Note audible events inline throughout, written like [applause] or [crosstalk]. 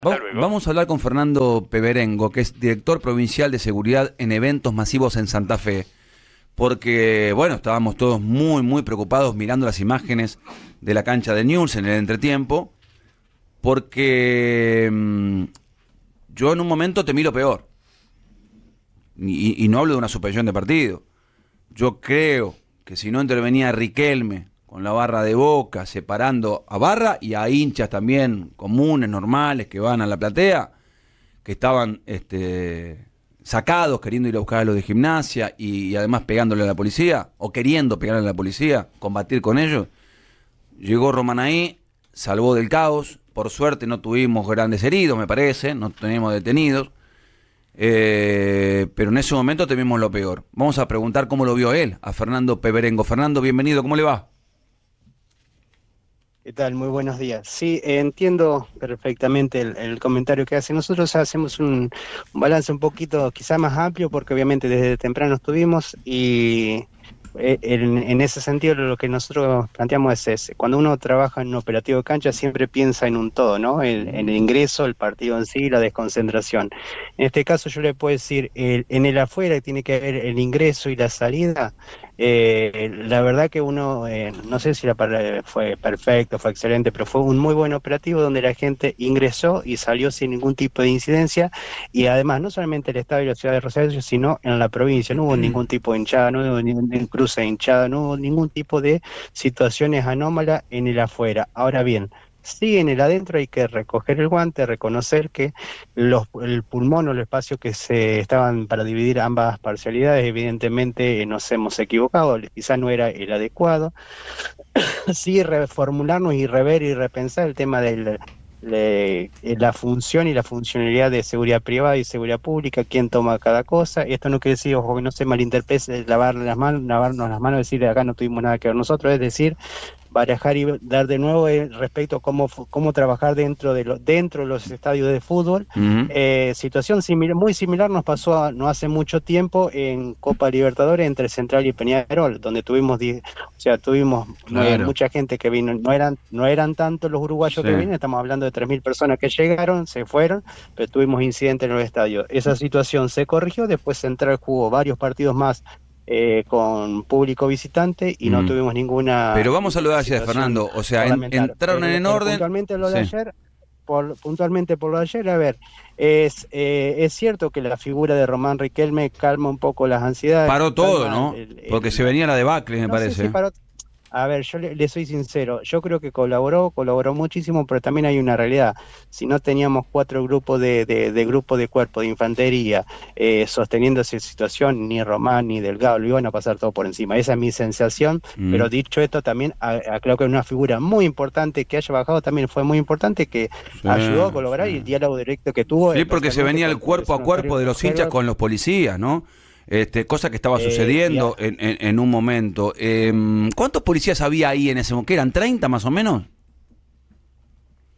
Vamos a hablar con Fernando Peberengo, que es director provincial de seguridad en eventos masivos en Santa Fe, porque, bueno, estábamos todos muy, muy preocupados mirando las imágenes de la cancha de News en el entretiempo, porque mm, yo en un momento temí lo peor, y no hablo de una suspensión de partido. Yo creo que si no intervenía Riquelme con la barra de boca, separando a barra y a hinchas también comunes, normales, que van a la platea, que estaban este, sacados queriendo ir a buscar a los de gimnasia y, además pegándole a la policía, o queriendo pegarle a la policía, combatir con ellos. Llegó Romanaí, salvó del caos, por suerte no tuvimos grandes heridos, me parece, no tenemos detenidos. Eh, pero en ese momento tuvimos lo peor. Vamos a preguntar cómo lo vio él, a Fernando Peberengo. Fernando, bienvenido, ¿cómo le va? ¿Qué tal? Muy buenos días. Sí, eh, entiendo perfectamente el, comentario que hace. Nosotros hacemos un, balance un poquito quizá más amplio porque obviamente desde temprano estuvimos y eh, en, ese sentido lo que nosotros planteamos es ese. Cuando uno trabaja en un operativo de cancha siempre piensa en un todo, ¿no? En, el ingreso, el partido en sí, la desconcentración. En este caso yo le puedo decir, en el afuera tiene que haber el ingreso y la salida eh, la verdad que uno, eh, no sé si la fue perfecto, fue excelente, pero fue un muy buen operativo donde la gente ingresó y salió sin ningún tipo de incidencia y además no solamente el Estado y la ciudad de Rosario, sino en la provincia, no hubo ningún tipo de hinchada, no hubo ningún cruce de hinchada, no hubo ningún tipo de situaciones anómalas en el afuera. Ahora bien, Sí, en el adentro hay que recoger el guante, reconocer que el pulmón o el espacio que se estaban para dividir ambas parcialidades, evidentemente eh, nos hemos equivocado, quizá no era el adecuado. [coughs] sí, reformularnos y rever y repensar el tema del, eh, la función y la funcionalidad de seguridad privada y seguridad pública, quién toma cada cosa. Esto no quiere decir, ojo, que no se malinterprete, lavar las manos, lavarnos las manos, decir acá no tuvimos nada que ver nosotros, es decir, barajar y dar de nuevo eh, respecto a cómo, trabajar dentro de, dentro de los estadios de fútbol. Eh, situación muy similar nos pasó no hace mucho tiempo en Copa Libertadores entre Central y Peñarol, donde tuvimos, o sea, tuvimos eh, mucha gente que vino, no eran, no eran tantos los uruguayos que vinieron, estamos hablando de 3.000 personas que llegaron, se fueron, pero tuvimos incidentes en los estadios. Esa situación se corrigió, después Central jugó varios partidos más eh, con público visitante y no mm. tuvimos ninguna. Pero vamos a lo de ayer, Fernando. O sea, entraron en, eh, orden. Puntualmente lo de ayer. Por, puntualmente por lo de ayer, a ver, es, eh, es cierto que la figura de Román Riquelme calma un poco las ansiedades. Paró todo, ¿no? Porque se venía la debacle, me parece. A ver, yo le, soy sincero, yo creo que colaboró, colaboró muchísimo, pero también hay una realidad. Si no teníamos cuatro grupos de, de, de cuerpo de infantería eh, sosteniendo esa situación, ni Román ni Delgado lo iban a pasar todo por encima. Esa es mi sensación, mm. pero dicho esto, también creo que es una figura muy importante que haya bajado también fue muy importante, que ayudó a colaborar y el diálogo directo que tuvo. Sí, porque se venía el cuerpo a cuerpo de los hinchas con los policías, ¿no? este, cosa que estaba eh, sucediendo en, un momento. Em, ¿Cuántos policías había ahí en ese momento? ¿Eran 30 más o menos?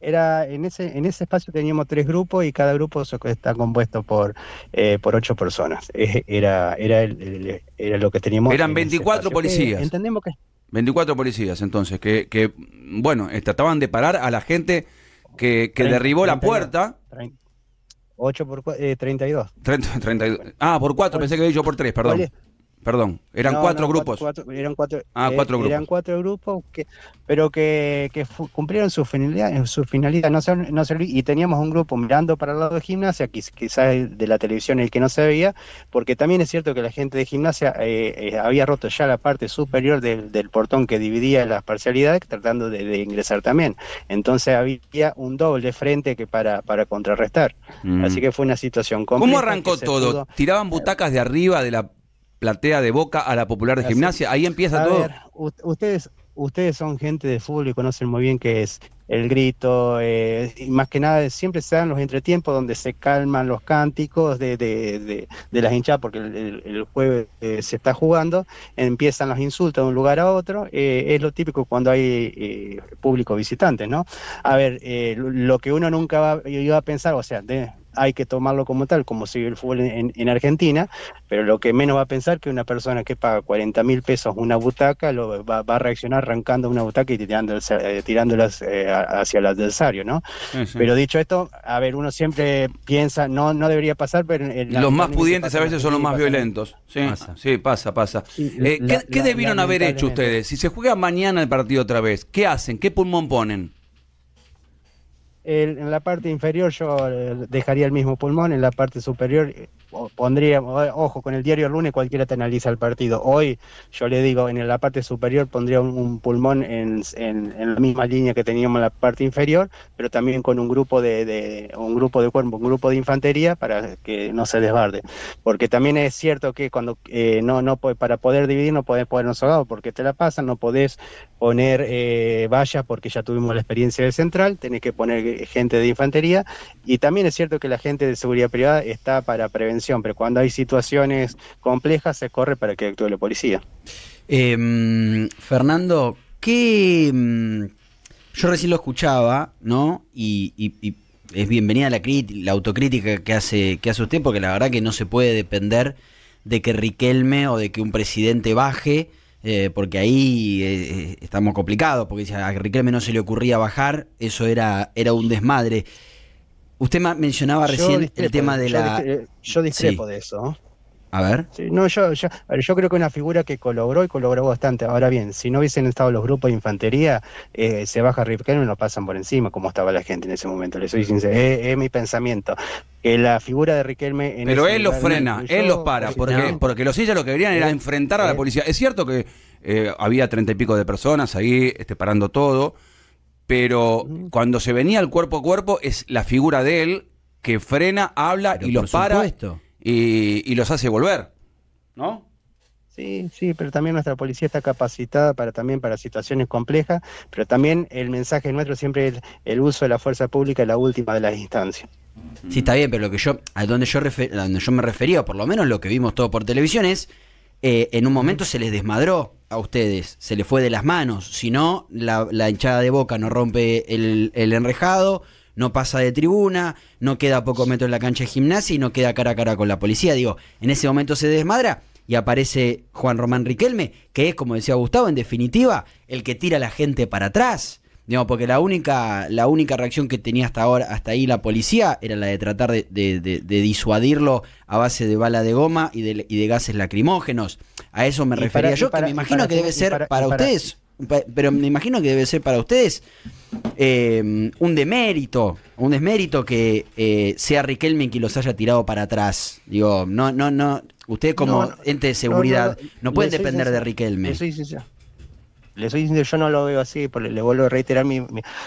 Era, en ese, en ese espacio teníamos tres grupos y cada grupo está compuesto por, eh, por ocho personas. [laughs] Eh, era, era, era lo que teníamos. Eran 24 policías. entendemos que... 24 policías, entonces, que, bueno, trataban de parar a la gente que, derribó la puerta. 8 por eh, 32. 30, 32. Ah, por 4, pensé que había dicho por 3, perdón. Perdón, eran cuatro grupos. cuatro, ah, eh, cuatro grupos. Eran cuatro grupos, que, pero que, cumplieron su finalidad, su finalidad y teníamos un grupo mirando para el lado de gimnasia, quizás de la televisión el que no se veía, porque también es cierto que la gente de gimnasia eh, eh, había roto ya la parte superior del, portón que dividía las parcialidades, tratando de, ingresar también. Entonces había un doble frente que para, para contrarrestar. Mm. Así que fue una situación compleja. ¿Cómo arrancó todo? ¿Tiraban butacas de arriba de la platea de Boca a la Popular de Gimnasia. Ahí empieza a todo. Ver, ustedes, ustedes son gente de fútbol y conocen muy bien qué es el grito, eh, y más que nada siempre se dan los entretiempos donde se calman los cánticos de, de, las hinchadas, porque el, jueves eh, se está jugando, empiezan los insultos de un lugar a otro, eh, es lo típico cuando hay público visitante, ¿no? A ver, lo que uno nunca va, iba a pensar, o sea, de, hay que tomarlo como tal, como si el fútbol en, Argentina, pero lo que menos va a pensar que una persona que paga 40 mil pesos una butaca lo, va, a reaccionar arrancando una butaca y tirando, eh, tirándolas eh, hacia el adversario, ¿no? Pero dicho esto, a ver, uno siempre piensa, no, no debería pasar, pero... los más pudientes a veces son los más violentos. Sí, pasa. pasa, eh, ¿qué debieron haber hecho ustedes? Si se juega mañana el partido otra vez, ¿qué hacen? ¿Qué pulmón ponen? en la parte inferior yo eh, dejaría el mismo pulmón, en la parte superior eh, pondría, ojo, con el diario lunes cualquiera te analiza el partido. Hoy yo le digo, en la parte superior pondría un, pulmón en, en, la misma línea que teníamos en la parte inferior, pero también con un grupo de, un grupo de cuerpo, un grupo de infantería para que no se desbarde. Porque también es cierto que cuando eh, no, no para poder dividir no podés ponernos soldado porque te la pasan, no podés poner eh, vallas porque ya tuvimos la experiencia de central, tenés que poner eh, gente de infantería. Y también es cierto que la gente de seguridad privada está para prevención, pero cuando hay situaciones complejas se corre para que actúe la policía. Em, Fernando, ¿qué... Em, yo recién lo escuchaba, ¿no? y, es bienvenida la, la autocrítica que hace, que hace usted, porque la verdad que no se puede depender de que Riquelme o de que un presidente baje eh, porque ahí eh, eh, estamos complicados, porque a Riquelme no se le ocurría bajar, eso era, era un desmadre. Usted mencionaba recién el tema de la... yo discrepo de eso. A ver. no, yo, yo, creo que una figura que colaboró y colaboró bastante. Ahora bien, si no hubiesen estado los grupos de infantería, eh, se baja Riquelme y lo pasan por encima, como estaba la gente en ese momento. Le soy sincero, es, mi pensamiento. Eh, la figura de Riquelme. En Pero él los frena, él los para, porque, porque los sillas lo que querían era enfrentar a la policía. Es cierto que eh, había treinta y pico de personas ahí este, parando todo, pero cuando se venía el cuerpo a cuerpo es la figura de él que frena, habla y los para. Supuesto y, los hace volver, ¿no? Sí, sí, pero también nuestra policía está capacitada para también para situaciones complejas, pero también el mensaje nuestro siempre es el uso de la fuerza pública es la última de las instancias. Sí, está bien, pero lo que yo, a donde yo, donde yo me refería, por lo menos lo que vimos todo por televisión, es eh, en un momento se les desmadró a ustedes, se les fue de las manos, si no, la, hinchada de boca no rompe el, el enrejado, no pasa de tribuna, no queda a pocos metros en la cancha de gimnasia y no queda cara a cara con la policía. Digo, en ese momento se desmadra y aparece Juan Román Riquelme, que es, como decía Gustavo, en definitiva, el que tira a la gente para atrás. Digo, porque la única, la única reacción que tenía hasta ahora, hasta ahí la policía, era la de tratar de, disuadirlo a base de bala de goma y de, gases lacrimógenos. A eso me refería yo, que me imagino que debe ser para, ustedes pero me imagino que debe ser para ustedes eh, un demérito, un desmérito que eh, sea Riquelme quien los haya tirado para atrás. Digo, no, no, no, ustedes como ente de seguridad no, puede pueden depender de Riquelme. yo no lo veo así, le vuelvo a reiterar mi,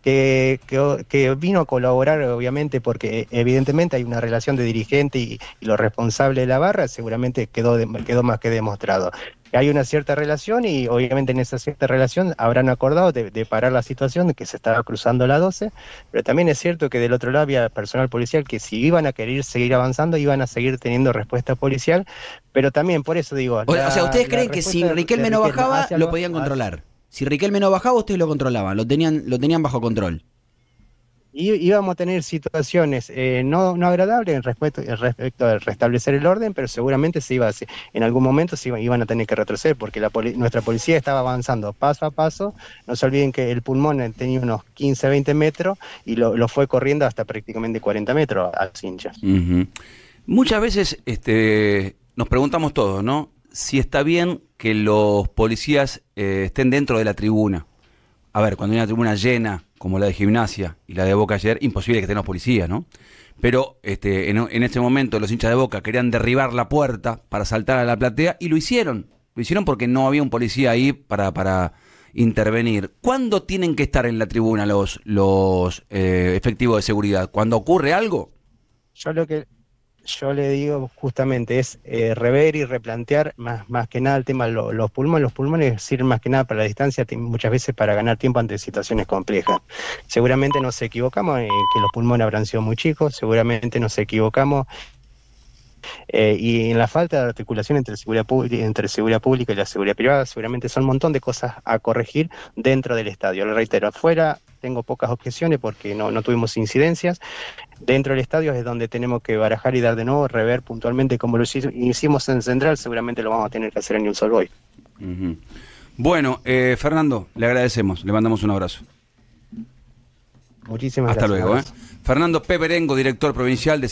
que, que, vino a colaborar, obviamente, porque eh, evidentemente hay una relación de dirigente y, lo responsable de la barra, seguramente quedó, quedó más que demostrado hay una cierta relación y obviamente en esa cierta relación habrán acordado de, parar la situación de que se estaba cruzando la 12, pero también es cierto que del otro lado había personal policial que si iban a querer seguir avanzando iban a seguir teniendo respuesta policial, pero también por eso digo... o, sea, ¿ustedes creen que si Riquelme no bajaba, lo podían controlar? Si Riquelme no bajaba, ustedes lo controlaban, lo tenían, lo tenían bajo control y íbamos a tener situaciones eh, no, agradables en respecto, respecto al restablecer el orden, pero seguramente se iba a, en algún momento se iban a tener que retroceder porque nuestra policía estaba avanzando paso a paso. No se olviden que el pulmón eh, tenía unos 15, 20 metros y lo, fue corriendo hasta prácticamente 40 metros a los hinchas. Muchas veces este, nos preguntamos todos, ¿no? Si está bien que los policías eh, estén dentro de la tribuna. A ver, cuando hay una tribuna llena, como la de gimnasia y la de Boca ayer, imposible que estén los policías, ¿no? Pero este, en, este momento los hinchas de Boca querían derribar la puerta para saltar a la platea y lo hicieron. Lo hicieron porque no había un policía ahí para, para intervenir. ¿Cuándo tienen que estar en la tribuna los, los eh, efectivos de seguridad? ¿Cuando ocurre algo? Yo lo que, yo le digo justamente es eh, rever y replantear más, más que nada el tema de los pulmones. Los pulmones sirven más que nada para la distancia, muchas veces para ganar tiempo ante situaciones complejas. Seguramente nos equivocamos en que los pulmones habrán sido muy chicos, seguramente nos equivocamos eh, y en la falta de articulación entre seguridad, entre seguridad pública y la seguridad privada, seguramente son un montón de cosas a corregir dentro del estadio. Lo reitero, afuera tengo pocas objeciones porque no, tuvimos incidencias. Dentro del estadio es donde tenemos que barajar y dar de nuevo, rever puntualmente como lo hicimos en Central, seguramente lo vamos a tener que hacer en Un solo Hoy Bueno, eh, Fernando, le agradecemos, le mandamos un abrazo. Muchísimas gracias. Hasta luego. Eh. Fernando Peperengo, director provincial de Seguridad.